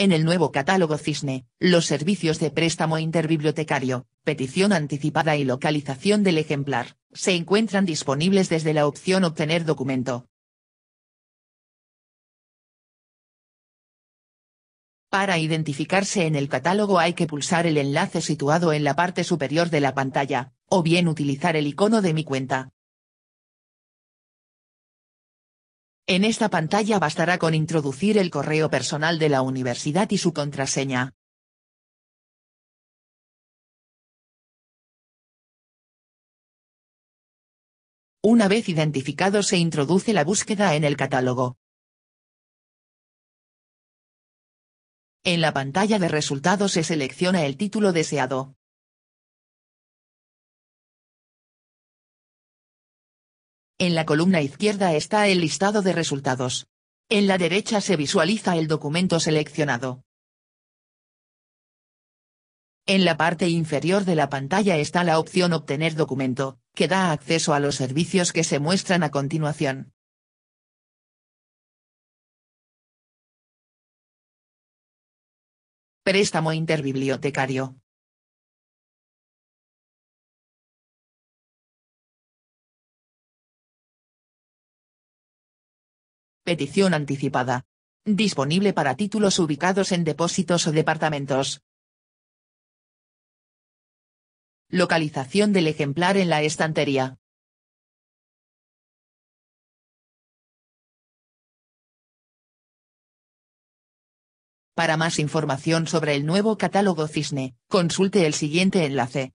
En el nuevo catálogo Cisne, los servicios de préstamo interbibliotecario, petición anticipada y localización del ejemplar, se encuentran disponibles desde la opción Obtener documento. Para identificarse en el catálogo hay que pulsar el enlace situado en la parte superior de la pantalla, o bien utilizar el icono de mi cuenta. En esta pantalla bastará con introducir el correo personal de la universidad y su contraseña. Una vez identificado se introduce la búsqueda en el catálogo. En la pantalla de resultados se selecciona el título deseado. En la columna izquierda está el listado de resultados. En la derecha se visualiza el documento seleccionado. En la parte inferior de la pantalla está la opción Obtener documento, que da acceso a los servicios que se muestran a continuación. Préstamo interbibliotecario. Edición anticipada. Disponible para títulos ubicados en depósitos o departamentos. Localización del ejemplar en la estantería. Para más información sobre el nuevo catálogo Cisne, consulte el siguiente enlace.